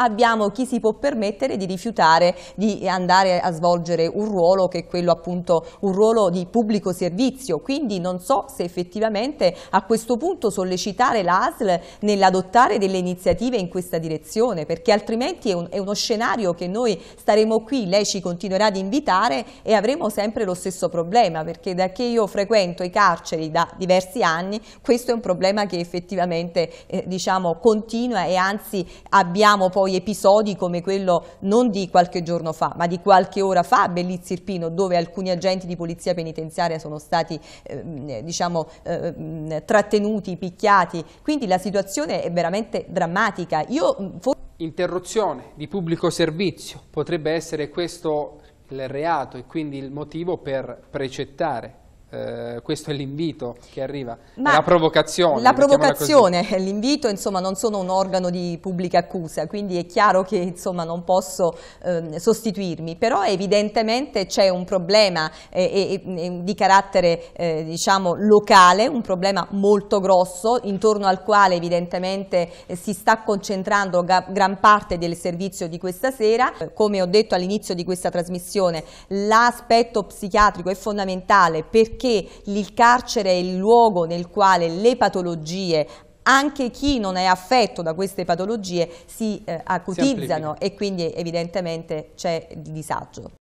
abbiamo chi si può permettere di rifiutare di andare a svolgere un ruolo che è quello appunto un ruolo di pubblico servizio, quindi non so se effettivamente a questo punto sollecitare l'ASL nell'adottare delle iniziative in questa direzione, perché altrimenti è, un, è uno scenario che noi staremo qui, lei ci continuerà ad invitare e avremo sempre lo stesso problema, perché da che io frequento i carceri da diversi anni, questo è un problema che effettivamente eh, diciamo, continua e anzi abbiamo poi poi episodi come quello non di qualche giorno fa, ma di qualche ora fa a Bellizzi Irpino, dove alcuni agenti di polizia penitenziaria sono stati ehm, eh, diciamo, eh, mm, trattenuti, picchiati. Quindi la situazione è veramente drammatica. Io, mm, Interruzione di pubblico servizio potrebbe essere questo il reato e quindi il motivo per precettare eh, questo è l'invito che arriva, Ma la provocazione. La provocazione l'invito, insomma non sono un organo di pubblica accusa, quindi è chiaro che insomma, non posso eh, sostituirmi, però evidentemente c'è un problema eh, mm, di carattere eh, diciamo, locale, un problema molto grosso intorno al quale evidentemente eh, si sta concentrando gran parte del servizio di questa sera. Come ho detto all'inizio di questa trasmissione, l'aspetto psichiatrico è fondamentale perché perché il carcere è il luogo nel quale le patologie anche chi non è affetto da queste patologie si eh, acutizzano si e quindi evidentemente c'è disagio.